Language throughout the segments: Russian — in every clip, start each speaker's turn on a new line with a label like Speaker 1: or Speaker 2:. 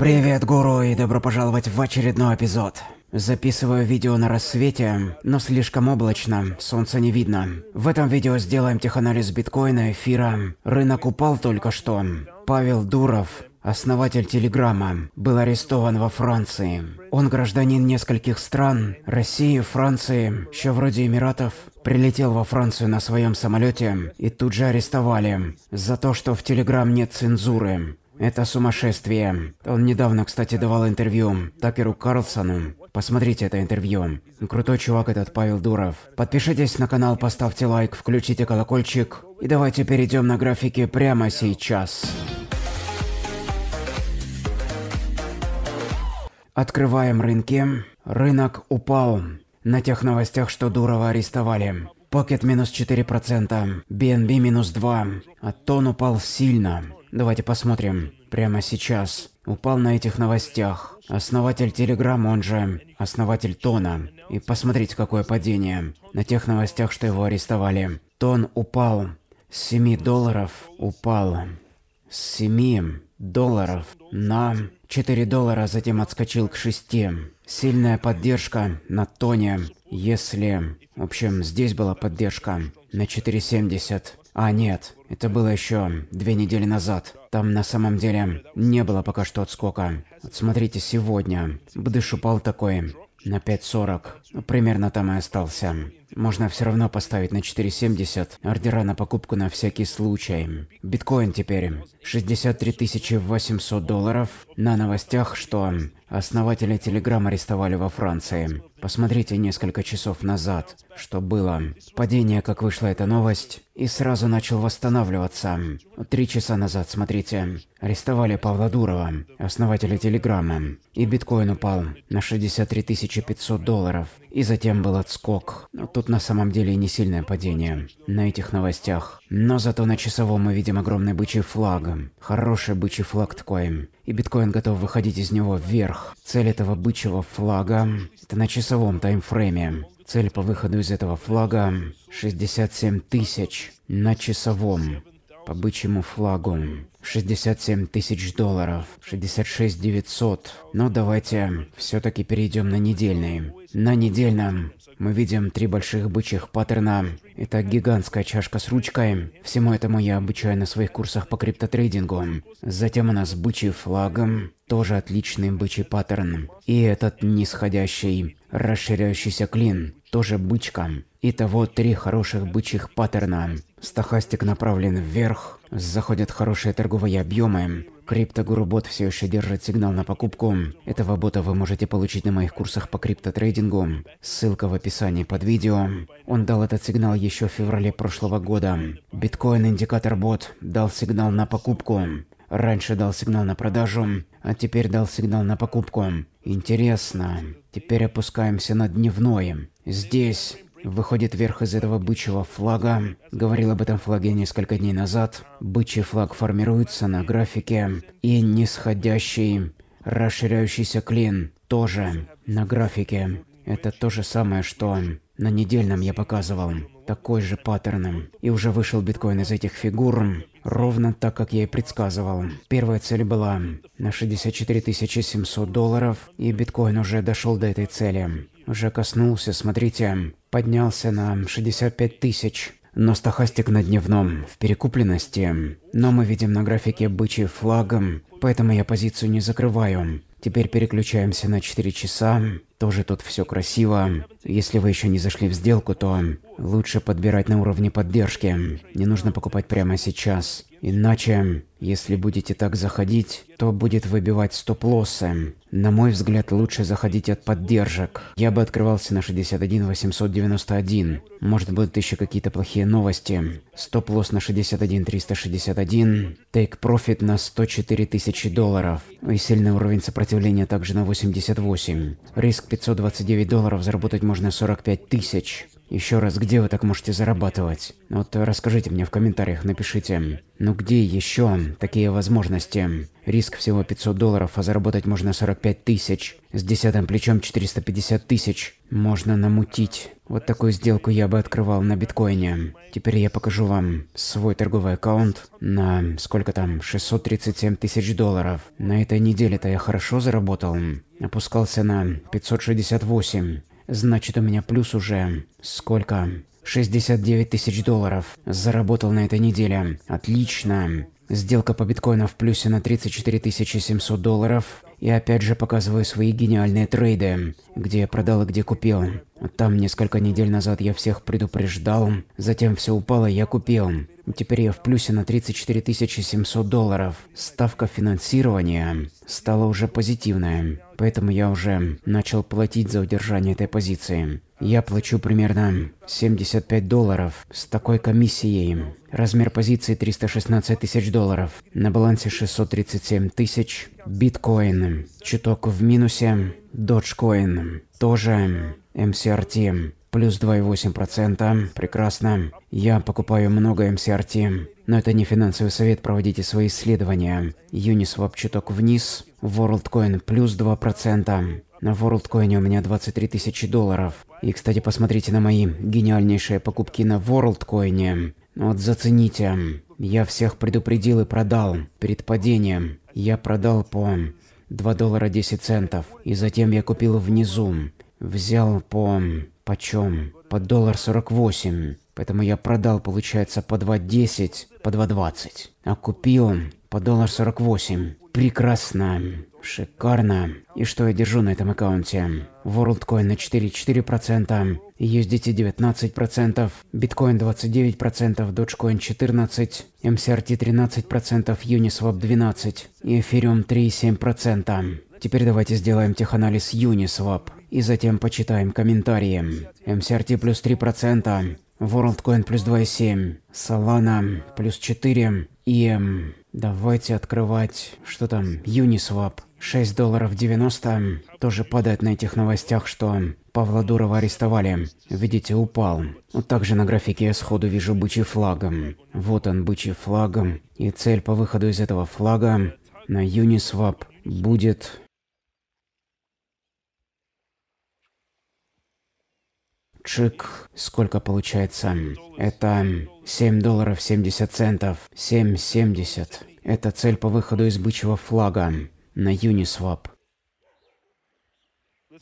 Speaker 1: Привет, гуру, и добро пожаловать в очередной эпизод. Записываю видео на рассвете, но слишком облачно, солнца не видно. В этом видео сделаем теханализ биткоина, эфира. Рынок упал только что. Павел Дуров, основатель Телеграма, был арестован во Франции. Он гражданин нескольких стран – России, Франции, еще вроде Эмиратов. Прилетел во Францию на своем самолете и тут же арестовали за то, что в Телеграм нет цензуры. Это сумасшествие. Он недавно, кстати, давал интервью Такеру Карлсону. Посмотрите это интервью. Крутой чувак этот Павел Дуров. Подпишитесь на канал, поставьте лайк, включите колокольчик. И давайте перейдем на графики прямо сейчас. Открываем рынки. Рынок упал. На тех новостях, что Дурова арестовали. Pocket минус 4%, BNB минус 2, а тон упал сильно. Давайте посмотрим. Прямо сейчас. Упал на этих новостях. Основатель Телеграм, он же основатель Тона. И посмотрите, какое падение. На тех новостях, что его арестовали. Тон упал. С 7 долларов упал. С 7 долларов на 4 доллара, затем отскочил к 6. Сильная поддержка на тоне, если... В общем, здесь была поддержка на 4,70. А, нет, это было еще две недели назад. Там на самом деле не было пока что отскока. Вот смотрите, сегодня бдыш упал такой на 5.40. Примерно там и остался. Можно все равно поставить на 4.70 ордера на покупку на всякий случай. Биткоин теперь 63 800 долларов. На новостях, что Основателя Телеграм арестовали во Франции. Посмотрите несколько часов назад, что было. Падение, как вышла эта новость, и сразу начал восстанавливаться. Три часа назад, смотрите. Арестовали Павла Дурова, основателя Телеграма. И биткоин упал на 63 500 долларов. И затем был отскок. Но тут на самом деле не сильное падение на этих новостях. Но зато на часовом мы видим огромный бычий флаг. Хороший бычий флаг такой и биткоин готов выходить из него вверх. Цель этого бычьего флага – это на часовом таймфрейме. Цель по выходу из этого флага – 67 тысяч на часовом по бычьему флагу. 67 тысяч долларов, 66 900. Но давайте все-таки перейдем на недельный. На недельном мы видим три больших бычьих паттерна. Это гигантская чашка с ручкой. Всему этому я обучаю на своих курсах по криптотрейдингу. Затем у нас бычий флаг, тоже отличный бычий паттерн. И этот нисходящий, расширяющийся клин, тоже бычка. Итого три хороших бычьих паттерна. Стохастик направлен вверх, заходят хорошие торговые объемы. бот все еще держит сигнал на покупку. Этого бота вы можете получить на моих курсах по криптотрейдингу. Ссылка в описании под видео. Он дал этот сигнал еще в феврале прошлого года. Биткоин индикатор бот дал сигнал на покупку. Раньше дал сигнал на продажу, а теперь дал сигнал на покупку. Интересно. Теперь опускаемся на дневной. Здесь выходит вверх из этого бычьего флага. Говорил об этом флаге несколько дней назад. Бычий флаг формируется на графике и нисходящий расширяющийся клин тоже на графике. Это то же самое, что на недельном я показывал. Такой же паттерн. И уже вышел биткоин из этих фигур. Ровно так, как я и предсказывал. Первая цель была на 64 700 долларов, и биткоин уже дошел до этой цели. Уже коснулся, смотрите, поднялся на 65 тысяч. Но стохастик на дневном, в перекупленности. Но мы видим на графике бычий флагом, поэтому я позицию не закрываю. Теперь переключаемся на 4 часа. Тоже тут все красиво. Если вы еще не зашли в сделку, то лучше подбирать на уровне поддержки. Не нужно покупать прямо сейчас. Иначе, если будете так заходить, то будет выбивать стоп-лоссы. На мой взгляд, лучше заходить от поддержек. Я бы открывался на 61 891. Может будут еще какие-то плохие новости. Стоп-лосс на 61 361. Тейк-профит на 104 тысячи долларов. И сильный уровень сопротивления также на 88. Риск 529 долларов заработать можно 45 тысяч. Еще раз, где вы так можете зарабатывать? Вот расскажите мне в комментариях, напишите. Ну где еще такие возможности? Риск всего 500 долларов, а заработать можно 45 тысяч. С десятым плечом 450 тысяч. Можно намутить. Вот такую сделку я бы открывал на биткоине. Теперь я покажу вам свой торговый аккаунт на сколько там, 637 тысяч долларов. На этой неделе-то я хорошо заработал. Опускался на 568. Значит, у меня плюс уже... Сколько? 69 тысяч долларов. Заработал на этой неделе. Отлично. Сделка по биткоину в плюсе на 34 700 долларов. И опять же показываю свои гениальные трейды, где я продал и где купил. Там несколько недель назад я всех предупреждал, затем все упало, я купил. Теперь я в плюсе на 34 700 долларов. Ставка финансирования стала уже позитивная, поэтому я уже начал платить за удержание этой позиции. Я плачу примерно 75 долларов с такой комиссией. Размер позиции 316 тысяч долларов. На балансе 637 тысяч биткоин, чуток в минусе, доджкоин, тоже MCRT, плюс 2,8%, прекрасно. Я покупаю много MCRT, но это не финансовый совет, проводите свои исследования. Uniswap чуток вниз, WorldCoin плюс 2%. На WorldCoin у меня 23 тысячи долларов. И, кстати, посмотрите на мои гениальнейшие покупки на WorldCoin. Вот зацените. Я всех предупредил и продал перед падением. Я продал по 2 доллара 10 центов. И затем я купил внизу. Взял по... почем? По доллар 48. Поэтому я продал, получается, по 2.10, по 2.20. А купил по доллар 48. Прекрасно. Шикарно. И что я держу на этом аккаунте? WorldCoin на 4,4%, USDT 19%, Bitcoin 29%, Dogecoin 14%, MCRT 13%, Uniswap 12% и Ethereum 3,7%. Теперь давайте сделаем теханализ Uniswap и затем почитаем комментарии. MCRT плюс 3%, WorldCoin плюс 2,7, Solana плюс 4 и... Эм, давайте открывать... Что там? Uniswap. 6 долларов 90 тоже падает на этих новостях, что Павла Дурова арестовали. Видите, упал. Вот также на графике я сходу вижу бычий флагом. Вот он, бычий флагом. И цель по выходу из этого флага на Uniswap будет... Чик, сколько получается? Это 7 долларов 70 центов. 7,70. Это цель по выходу из бычьего флага на Uniswap.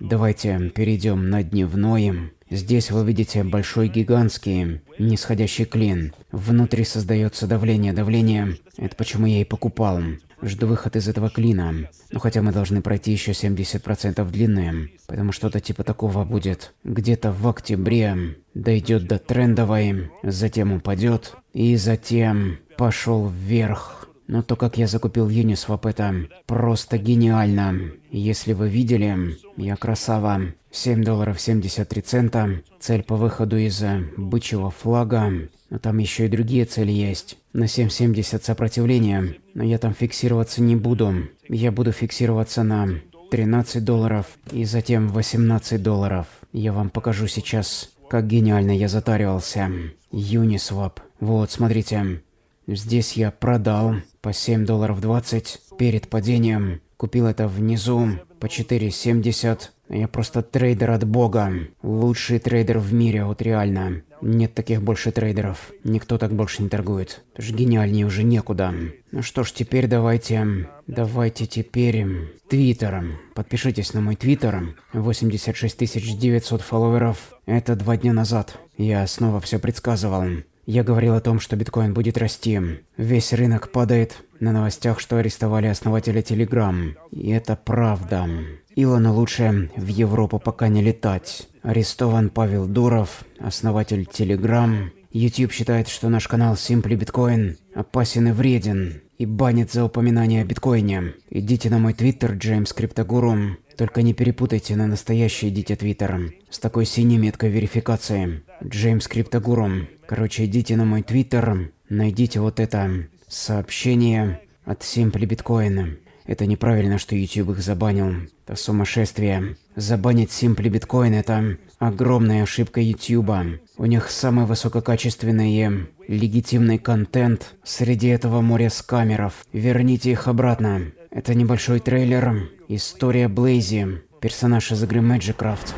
Speaker 1: Давайте перейдем на дневное. Здесь вы видите большой гигантский нисходящий клин. Внутри создается давление. Давление – это почему я и покупал. Жду выход из этого клина. Но ну, хотя мы должны пройти еще 70% длины. потому что-то типа такого будет. Где-то в октябре дойдет до трендовой, затем упадет и затем пошел вверх. Но то, как я закупил Uniswap, это просто гениально. Если вы видели, я красава. 7 долларов 73 цента. Цель по выходу из э, бычьего флага. Но там еще и другие цели есть. На 7.70 сопротивление. Но я там фиксироваться не буду. Я буду фиксироваться на 13 долларов и затем 18 долларов. Я вам покажу сейчас, как гениально я затаривался. Uniswap. Вот, смотрите. Здесь я продал по 7 долларов 20 перед падением. Купил это внизу по 4,70. Я просто трейдер от бога. Лучший трейдер в мире, вот реально. Нет таких больше трейдеров. Никто так больше не торгует. Это же гениальнее уже некуда. Ну что ж, теперь давайте... Давайте теперь... Твиттер. Подпишитесь на мой твиттер. 86 900 фолловеров. Это два дня назад. Я снова все предсказывал. Я говорил о том, что биткоин будет расти. Весь рынок падает на новостях, что арестовали основателя Telegram. И это правда. Илону лучше в Европу пока не летать. Арестован Павел Дуров, основатель Telegram. YouTube считает, что наш канал Simply Bitcoin опасен и вреден. И банит за упоминание о биткоине. Идите на мой твиттер, Джеймс Криптогуру, только не перепутайте на настоящий дитя Твиттера с такой синей меткой верификации. Джеймс Криптогуру. Короче, идите на мой Твиттер, найдите вот это сообщение от Симпли Биткоина. Это неправильно, что YouTube их забанил. Это сумасшествие. Забанить Симпли Биткоин – это огромная ошибка YouTube. У них самый высококачественный легитимный контент среди этого моря скамеров. Верните их обратно. Это небольшой трейлер История Блейзи, персонаж из игры Magic Craft.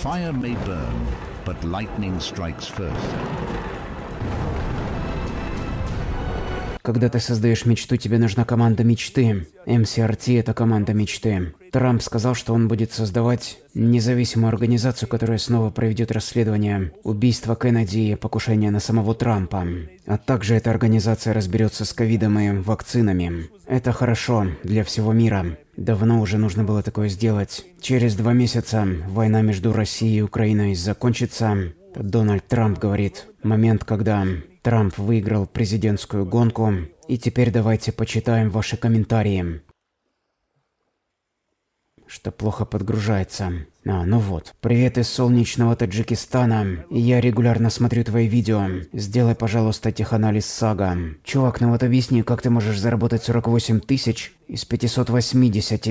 Speaker 1: Fire Когда ты создаешь мечту, тебе нужна команда мечты. MCRT — это команда мечты. Трамп сказал, что он будет создавать независимую организацию, которая снова проведет расследование убийства Кеннеди и покушения на самого Трампа. А также эта организация разберется с ковидом и вакцинами. Это хорошо для всего мира. Давно уже нужно было такое сделать. Через два месяца война между Россией и Украиной закончится. Дональд Трамп говорит, момент, когда Трамп выиграл президентскую гонку, и теперь давайте почитаем ваши комментарии что плохо подгружается. А, ну вот. Привет из солнечного Таджикистана. Я регулярно смотрю твои видео. Сделай, пожалуйста, теханализ сага. Чувак, ну вот объясни, как ты можешь заработать 48 тысяч из 580.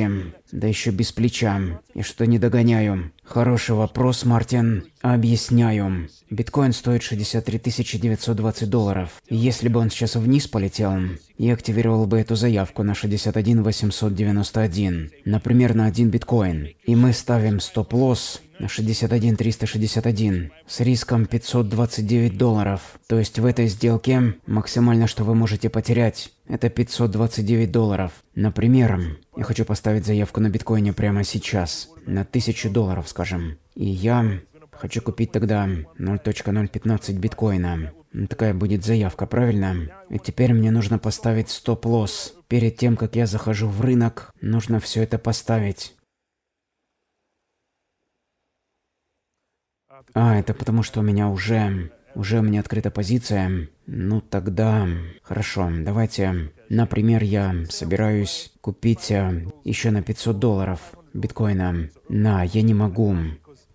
Speaker 1: Да еще без плеча. и что не догоняю. Хороший вопрос, Мартин. Объясняю. Биткоин стоит 63 920 долларов. Если бы он сейчас вниз полетел, я активировал бы эту заявку на 61 891. Например, на один биткоин. И мы ставим стоп-лосс на 61361 с риском 529 долларов. То есть в этой сделке максимально, что вы можете потерять, это 529 долларов. Например, я хочу поставить заявку на биткоине прямо сейчас, на 1000 долларов, скажем. И я хочу купить тогда 0.015 биткоина. Ну, такая будет заявка, правильно? И теперь мне нужно поставить стоп-лосс. Перед тем, как я захожу в рынок, нужно все это поставить. А, это потому что у меня уже... Уже мне открыта позиция. Ну тогда... Хорошо, давайте... Например, я собираюсь купить э, еще на 500 долларов биткоина. На, я не могу,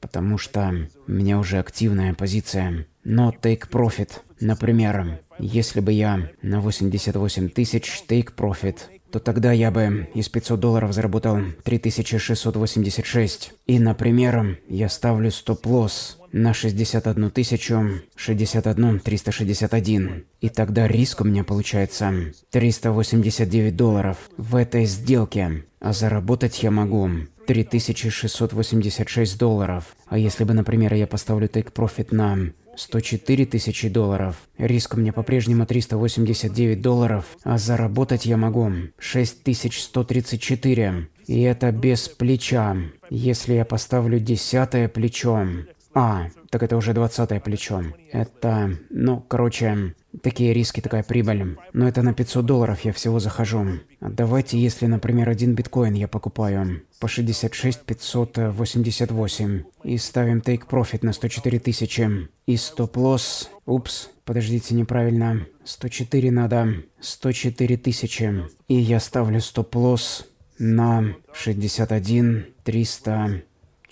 Speaker 1: потому что у меня уже активная позиция. Но take profit, например, если бы я на 88 тысяч take profit то тогда я бы из 500 долларов заработал 3686. И, например, я ставлю стоп-лосс на 61 тысячу 61 361. И тогда риск у меня получается 389 долларов в этой сделке. А заработать я могу 3686 долларов. А если бы, например, я поставлю take profit на 104 тысячи долларов. Риск у меня по-прежнему 389 долларов, а заработать я могу 6134. И это без плеча. Если я поставлю десятое плечо, а, так это уже 20 плечо. Это, ну, короче, такие риски, такая прибыль. Но это на 500 долларов я всего захожу. А давайте, если, например, один биткоин я покупаю по 66 588 и ставим take profit на 104 тысячи и стоп-лосс, упс, подождите, неправильно, 104 надо, 104 тысячи. И я ставлю стоп-лосс на 61 300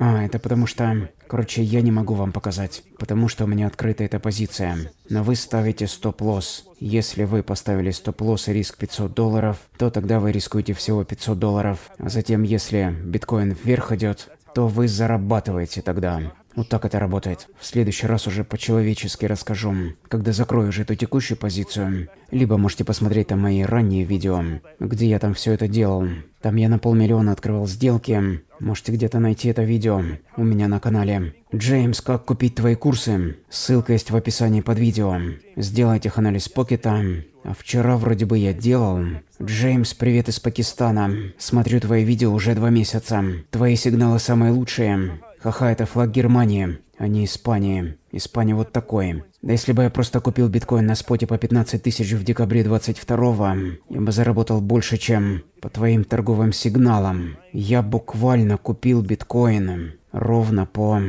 Speaker 1: А, это потому что... Короче, я не могу вам показать, потому что у меня открыта эта позиция. Но вы ставите стоп-лосс. Если вы поставили стоп-лосс и риск 500 долларов, то тогда вы рискуете всего 500 долларов. А затем, если биткоин вверх идет, то вы зарабатываете тогда. Вот так это работает. В следующий раз уже по-человечески расскажу, когда закрою уже эту текущую позицию. Либо можете посмотреть там мои ранние видео, где я там все это делал. Там я на полмиллиона открывал сделки. Можете где-то найти это видео у меня на канале. Джеймс, как купить твои курсы? Ссылка есть в описании под видео. Сделайте их анализ покета. А вчера вроде бы я делал. Джеймс, привет из Пакистана. Смотрю твои видео уже два месяца. Твои сигналы самые лучшие. Ха-ха, это флаг Германии, а не Испании. Испания вот такой. Да если бы я просто купил биткоин на споте по 15 тысяч в декабре 22-го, я бы заработал больше, чем по твоим торговым сигналам. Я буквально купил биткоин ровно по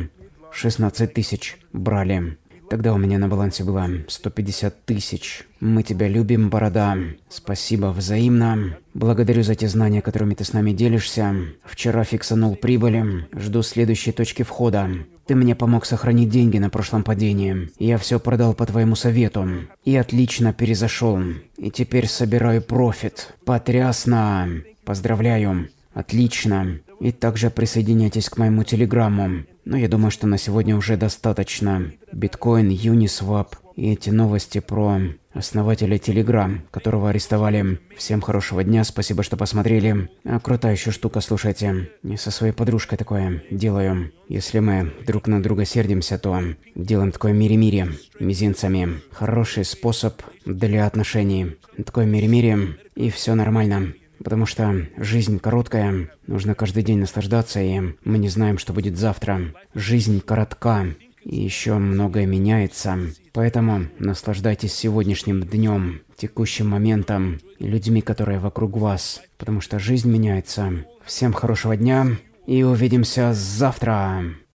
Speaker 1: 16 тысяч брали. Тогда у меня на балансе было 150 тысяч. Мы тебя любим, борода. Спасибо взаимно. Благодарю за те знания, которыми ты с нами делишься. Вчера фиксанул прибыли. Жду следующей точки входа. Ты мне помог сохранить деньги на прошлом падении. Я все продал по твоему совету. И отлично перезашел. И теперь собираю профит. Потрясно. Поздравляю. Отлично. И также присоединяйтесь к моему телеграмму. Но ну, я думаю, что на сегодня уже достаточно. Биткоин, Юнисвап и эти новости про основателя Телеграм, которого арестовали. Всем хорошего дня, спасибо, что посмотрели. А крутая еще штука, слушайте. не со своей подружкой такое делаю. Если мы друг на друга сердимся, то делаем такое мире-мире мизинцами. Хороший способ для отношений. Такое мире-мире и все нормально потому что жизнь короткая, нужно каждый день наслаждаться, и мы не знаем, что будет завтра. Жизнь коротка, и еще многое меняется. Поэтому наслаждайтесь сегодняшним днем, текущим моментом и людьми, которые вокруг вас, потому что жизнь меняется. Всем хорошего дня и увидимся завтра.